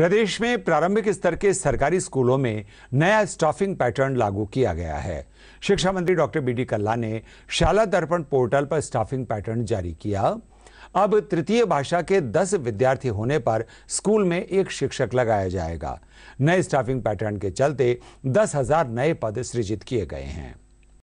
प्रदेश में प्रारंभिक स्तर के सरकारी स्कूलों में नया स्टाफिंग पैटर्न लागू किया गया है शिक्षा मंत्री डॉक्टर बी डी कल्ला ने शाला दर्पण पोर्टल पर स्टाफिंग पैटर्न जारी किया अब तृतीय भाषा के 10 विद्यार्थी होने पर स्कूल में एक शिक्षक लगाया जाएगा नए स्टाफिंग पैटर्न के चलते दस हजार नए पद सृजित किए गए हैं